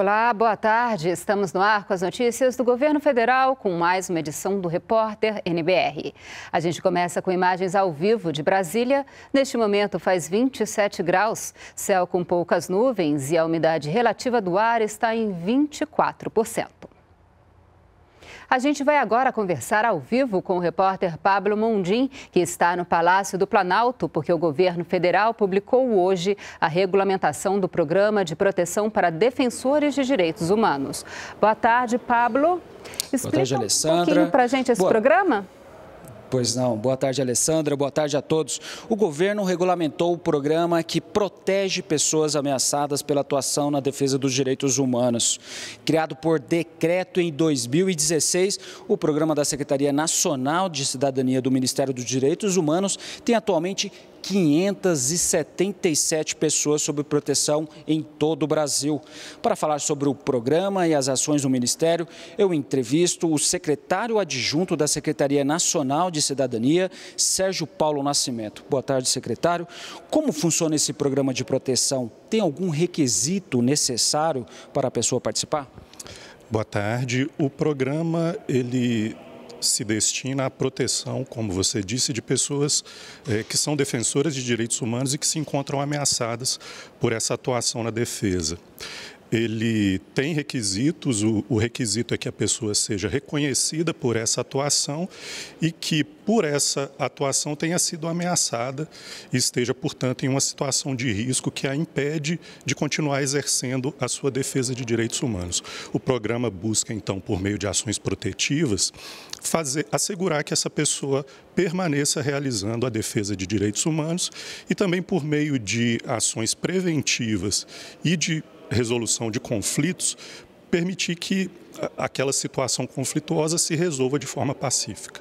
Olá, boa tarde. Estamos no ar com as notícias do governo federal, com mais uma edição do Repórter NBR. A gente começa com imagens ao vivo de Brasília. Neste momento faz 27 graus, céu com poucas nuvens e a umidade relativa do ar está em 24%. A gente vai agora conversar ao vivo com o repórter Pablo Mondim, que está no Palácio do Planalto, porque o governo federal publicou hoje a regulamentação do Programa de Proteção para Defensores de Direitos Humanos. Boa tarde, Pablo. Explica Boa tarde, Alessandra. um pouquinho para a gente esse Boa. programa. Pois não. Boa tarde, Alessandra. Boa tarde a todos. O governo regulamentou o programa que protege pessoas ameaçadas pela atuação na defesa dos direitos humanos. Criado por decreto em 2016, o programa da Secretaria Nacional de Cidadania do Ministério dos Direitos Humanos tem atualmente 577 pessoas sob proteção em todo o Brasil. Para falar sobre o programa e as ações do Ministério, eu entrevisto o secretário adjunto da Secretaria Nacional de Cidadania, Sérgio Paulo Nascimento. Boa tarde, secretário. Como funciona esse programa de proteção? Tem algum requisito necessário para a pessoa participar? Boa tarde. O programa ele se destina à proteção, como você disse, de pessoas eh, que são defensoras de direitos humanos e que se encontram ameaçadas por essa atuação na defesa ele tem requisitos, o, o, requisito é que a pessoa seja reconhecida por essa atuação e que por essa atuação tenha sido ameaçada e esteja, portanto, em uma situação de risco que a impede de continuar exercendo a sua defesa de direitos humanos. O programa busca, então, por meio de ações protetivas, fazer, assegurar que essa pessoa permaneça realizando a defesa de direitos humanos e também por meio de ações preventivas e de resolução de conflitos, permitir que aquela situação conflituosa se resolva de forma pacífica.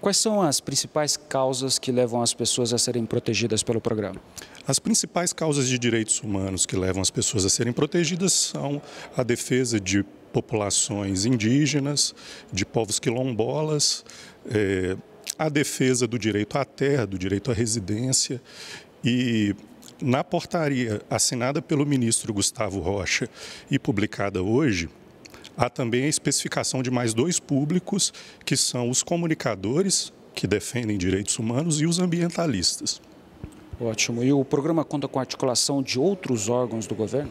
Quais são as principais causas que levam as pessoas a serem protegidas pelo programa? As principais causas de direitos humanos que levam as pessoas a serem protegidas são a defesa de populações indígenas, de povos quilombolas, é, a defesa do direito à terra, do direito à residência e na portaria assinada pelo ministro Gustavo Rocha e publicada hoje, há também a especificação de mais dois públicos, que são os comunicadores, que defendem direitos humanos, e os ambientalistas. Ótimo. E o programa conta com a articulação de outros órgãos do governo?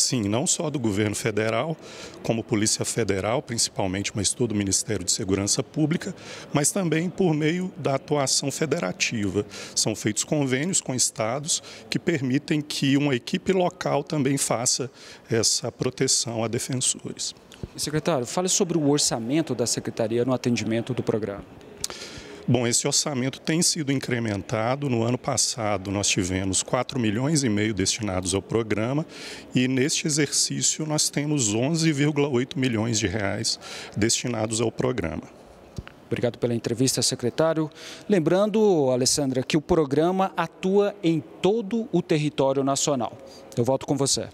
sim, não só do governo federal, como Polícia Federal, principalmente, mas todo o Ministério de Segurança Pública, mas também por meio da atuação federativa. São feitos convênios com estados que permitem que uma equipe local também faça essa proteção a defensores. Secretário, fale sobre o orçamento da Secretaria no atendimento do programa. Bom, esse orçamento tem sido incrementado. No ano passado, nós tivemos 4 milhões e meio destinados ao programa e neste exercício nós temos 11,8 milhões de reais destinados ao programa. Obrigado pela entrevista, secretário. Lembrando, Alessandra, que o programa atua em todo o território nacional. Eu volto com você.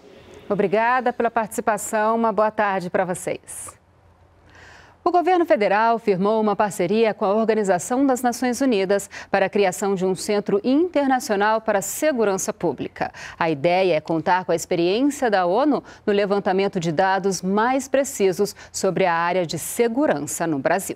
Obrigada pela participação. Uma boa tarde para vocês. O governo federal firmou uma parceria com a Organização das Nações Unidas para a criação de um Centro Internacional para a Segurança Pública. A ideia é contar com a experiência da ONU no levantamento de dados mais precisos sobre a área de segurança no Brasil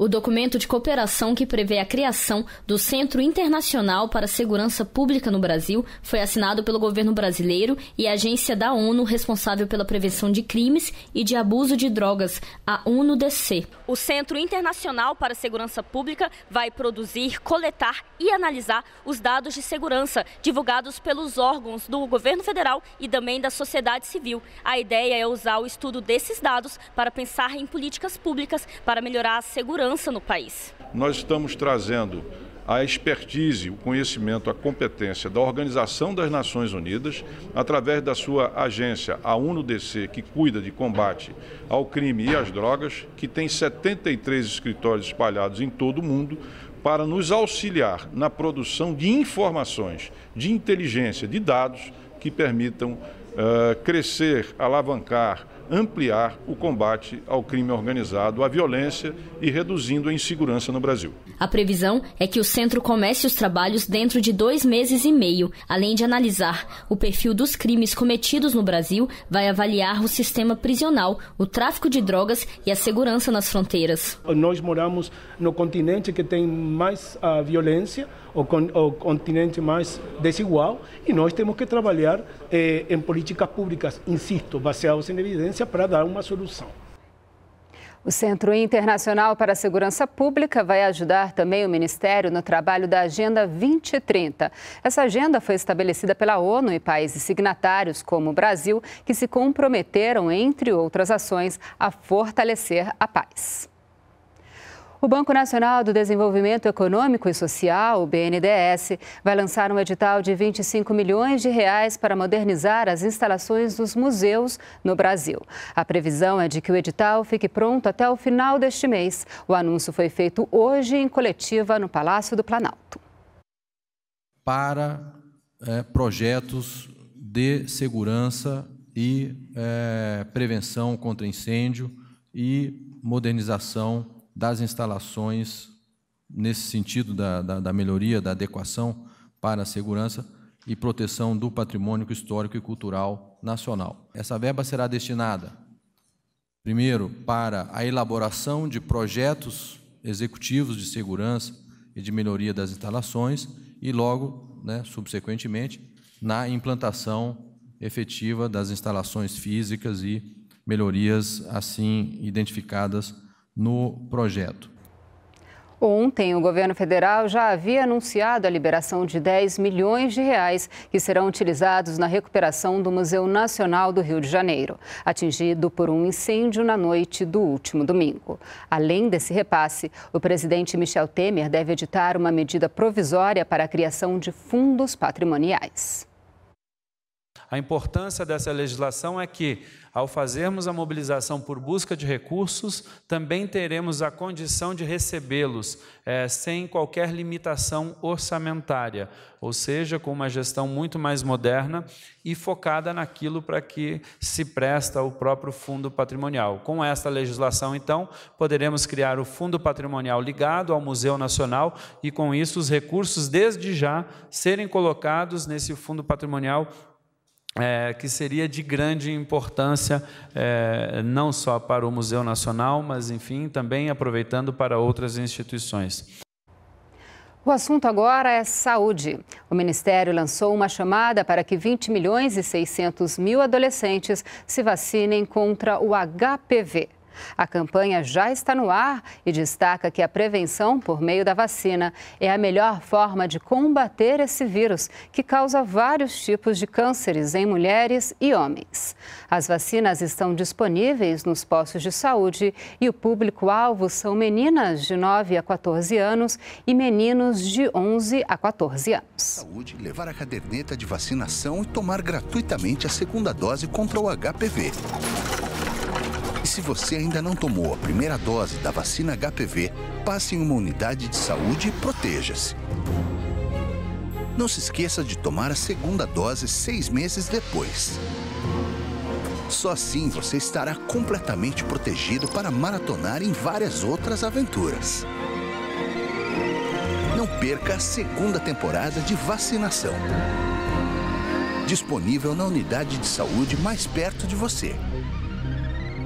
o documento de cooperação que prevê a criação do Centro Internacional para a Segurança Pública no Brasil foi assinado pelo governo brasileiro e a agência da ONU responsável pela prevenção de crimes e de abuso de drogas, a UNODC. O Centro Internacional para a Segurança Pública vai produzir, coletar e analisar os dados de segurança divulgados pelos órgãos do governo federal e também da sociedade civil. A ideia é usar o estudo desses dados para pensar em políticas públicas para melhorar a segurança no país. Nós estamos trazendo a expertise, o conhecimento, a competência da Organização das Nações Unidas, através da sua agência, a UNODC, que cuida de combate ao crime e às drogas, que tem 73 escritórios espalhados em todo o mundo, para nos auxiliar na produção de informações, de inteligência, de dados que permitam uh, crescer, alavancar ampliar o combate ao crime organizado, à violência e reduzindo a insegurança no Brasil. A previsão é que o centro comece os trabalhos dentro de dois meses e meio. Além de analisar o perfil dos crimes cometidos no Brasil, vai avaliar o sistema prisional, o tráfico de drogas e a segurança nas fronteiras. Nós moramos no continente que tem mais a ah, violência, o, con o, continente mais desigual, e nós temos que trabalhar eh, em políticas públicas, insisto, baseadas em evidência para dar uma solução. O Centro Internacional para a Segurança Pública vai ajudar também o Ministério no trabalho da Agenda 2030. Essa agenda foi estabelecida pela ONU e países signatários, como o Brasil, que se comprometeram, entre outras ações, a fortalecer a paz. O Banco Nacional do Desenvolvimento Econômico e Social, o BNDES, vai lançar um edital de 25 milhões de reais para modernizar as instalações dos museus no Brasil. A previsão é de que o edital fique pronto até o final deste mês. O anúncio foi feito hoje em coletiva no Palácio do Planalto. Para é, projetos de segurança e é, prevenção contra incêndio e modernização das instalações nesse sentido da, da, da, melhoria, da adequação para a segurança e proteção do patrimônio histórico e cultural nacional. Essa verba será destinada, primeiro, para a elaboração de projetos executivos de segurança e de melhoria das instalações e, logo, né, subsequentemente, na implantação efetiva das instalações físicas e melhorias assim identificadas no projeto. Ontem, o governo federal já havia anunciado a liberação de 10 milhões de reais que serão utilizados na recuperação do Museu Nacional do Rio de Janeiro, atingido por um incêndio na noite do último domingo. Além desse repasse, o presidente Michel Temer deve editar uma medida provisória para a criação de fundos patrimoniais. A importância dessa legislação é que, ao fazermos a mobilização por busca de recursos, também teremos a condição de recebê-los é, sem qualquer limitação orçamentária, ou seja, com uma gestão muito mais moderna e focada naquilo para que se presta o próprio fundo patrimonial. Com esta legislação, então, poderemos criar o fundo patrimonial ligado ao Museu Nacional e, com isso, os recursos desde já serem colocados nesse fundo patrimonial é, que seria de grande importância é, não só para o Museu Nacional, mas enfim também aproveitando para outras instituições. O assunto agora é saúde. O Ministério lançou uma chamada para que 20 milhões e 600 mil adolescentes se vacinem contra o HPV. A campanha já está no ar e destaca que a prevenção por meio da vacina é a melhor forma de combater esse vírus, que causa vários tipos de cânceres em mulheres e homens. As vacinas estão disponíveis nos postos de saúde e o público-alvo são meninas de 9 a 14 anos e meninos de 11 a 14 anos. Saúde, levar a caderneta de vacinação e tomar gratuitamente a segunda dose contra o HPV se você ainda não tomou a primeira dose da vacina HPV, passe em uma unidade de saúde e proteja-se. Não se esqueça de tomar a segunda dose seis meses depois. Só assim você estará completamente protegido para maratonar em várias outras aventuras. Não perca a segunda temporada de vacinação. Disponível na unidade de saúde mais perto de você.